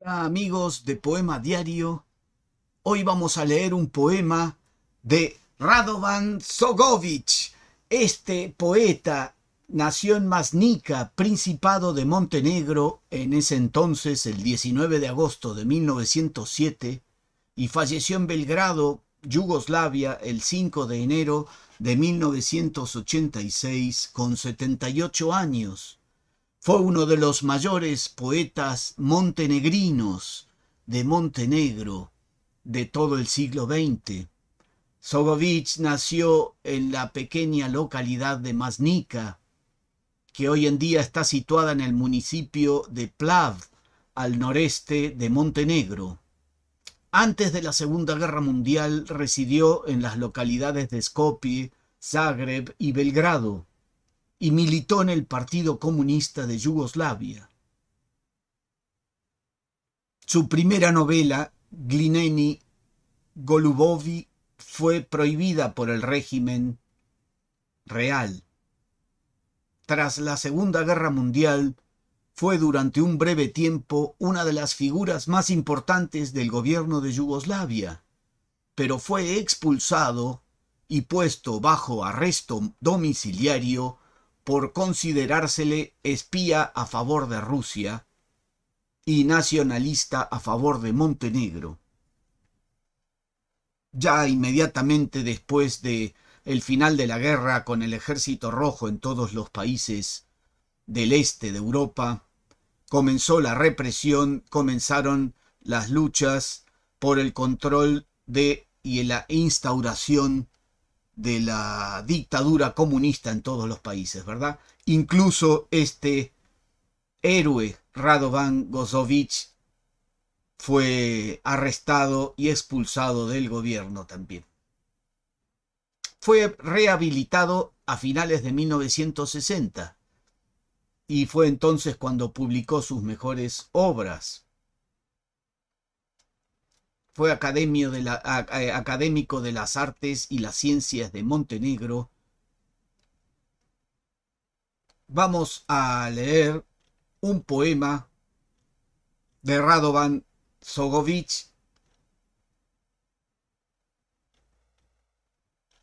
Hola amigos de Poema Diario. Hoy vamos a leer un poema de Radovan Sogovic. Este poeta nació en Masnica, Principado de Montenegro, en ese entonces, el 19 de agosto de 1907, y falleció en Belgrado, Yugoslavia, el 5 de enero de 1986, con 78 años fue uno de los mayores poetas montenegrinos de Montenegro de todo el siglo XX. Sobovich nació en la pequeña localidad de Masnica, que hoy en día está situada en el municipio de Plav, al noreste de Montenegro. Antes de la Segunda Guerra Mundial residió en las localidades de Skopje, Zagreb y Belgrado y militó en el Partido Comunista de Yugoslavia. Su primera novela, Glineni Golubovi, fue prohibida por el régimen real. Tras la Segunda Guerra Mundial, fue durante un breve tiempo una de las figuras más importantes del gobierno de Yugoslavia, pero fue expulsado y puesto bajo arresto domiciliario por considerársele espía a favor de Rusia y nacionalista a favor de Montenegro. Ya inmediatamente después de el final de la guerra con el ejército rojo en todos los países del este de Europa, comenzó la represión, comenzaron las luchas por el control de y la instauración de la dictadura comunista en todos los países, ¿verdad? Incluso este héroe Radovan Gozovich fue arrestado y expulsado del gobierno también. Fue rehabilitado a finales de 1960 y fue entonces cuando publicó sus mejores obras. Fue académico de las artes y las ciencias de Montenegro. Vamos a leer un poema de Radovan Sogovic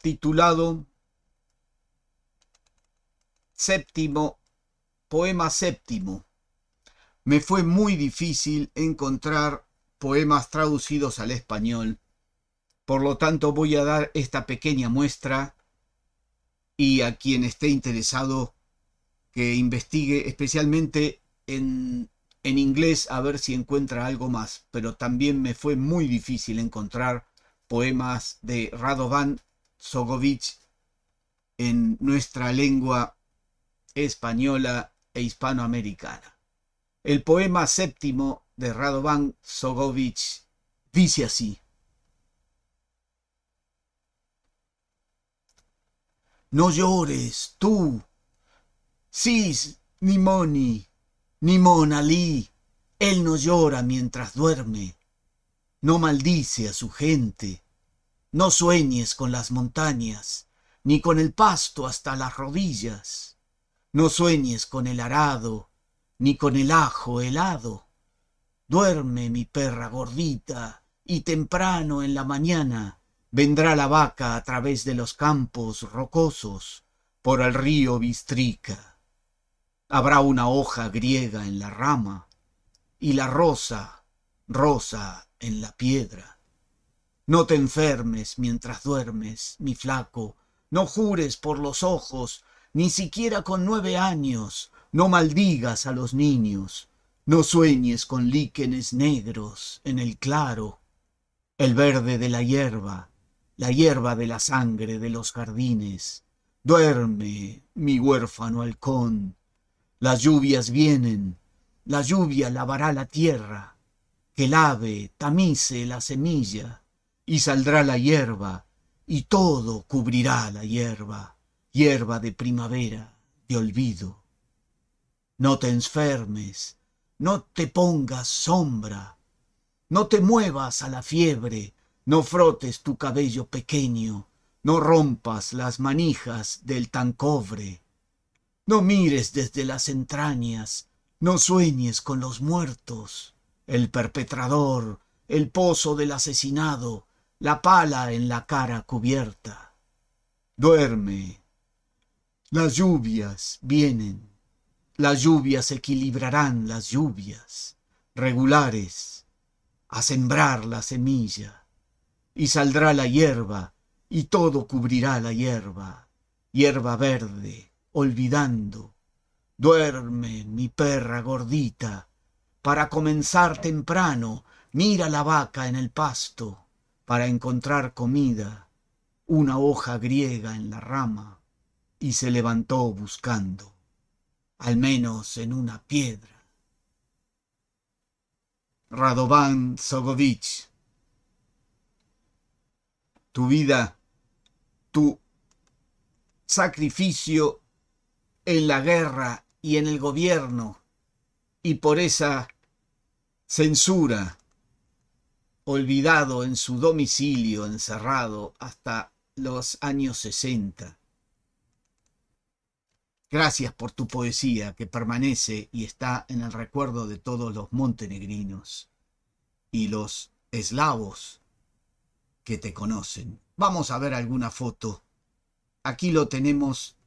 titulado Séptimo, poema séptimo. Me fue muy difícil encontrar poemas traducidos al español. Por lo tanto, voy a dar esta pequeña muestra y a quien esté interesado que investigue especialmente en, en inglés a ver si encuentra algo más, pero también me fue muy difícil encontrar poemas de Radovan Sogovich en nuestra lengua española e hispanoamericana. El poema séptimo de Radovan Sogovic dice así. No llores, tú, Sis, ni Moni, ni Él no llora mientras duerme. No maldice a su gente. No sueñes con las montañas, ni con el pasto hasta las rodillas. No sueñes con el arado, ni con el ajo helado. Duerme mi perra gordita, y temprano en la mañana vendrá la vaca a través de los campos rocosos por el río Bistrica. Habrá una hoja griega en la rama y la rosa, rosa en la piedra. No te enfermes mientras duermes, mi flaco, no jures por los ojos, ni siquiera con nueve años, no maldigas a los niños, no sueñes con líquenes negros en el claro, el verde de la hierba, la hierba de la sangre de los jardines. Duerme, mi huérfano halcón. Las lluvias vienen, la lluvia lavará la tierra, que lave, tamice la semilla, y saldrá la hierba, y todo cubrirá la hierba, hierba de primavera, de olvido. No te enfermes, no te pongas sombra, no te muevas a la fiebre, no frotes tu cabello pequeño, no rompas las manijas del tan cobre, no mires desde las entrañas, no sueñes con los muertos, el perpetrador, el pozo del asesinado, la pala en la cara cubierta. Duerme. Las lluvias vienen. Las lluvias equilibrarán las lluvias regulares a sembrar la semilla, y saldrá la hierba, y todo cubrirá la hierba, hierba verde, olvidando. Duerme, mi perra gordita, para comenzar temprano, mira la vaca en el pasto, para encontrar comida, una hoja griega en la rama, y se levantó buscando al menos en una piedra. Radovan Sogovich. Tu vida, tu sacrificio en la guerra y en el gobierno y por esa censura, olvidado en su domicilio encerrado hasta los años sesenta. Gracias por tu poesía que permanece y está en el recuerdo de todos los montenegrinos y los eslavos que te conocen. Vamos a ver alguna foto. Aquí lo tenemos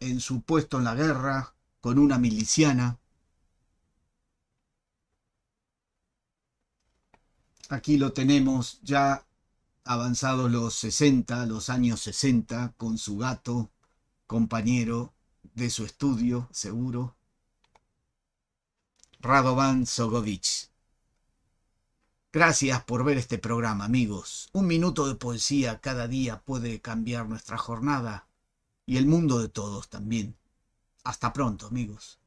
en su puesto en la guerra con una miliciana. Aquí lo tenemos ya avanzados los 60, los años 60, con su gato compañero de su estudio, seguro, Radovan Sogovic. Gracias por ver este programa, amigos. Un minuto de poesía cada día puede cambiar nuestra jornada y el mundo de todos también. Hasta pronto, amigos.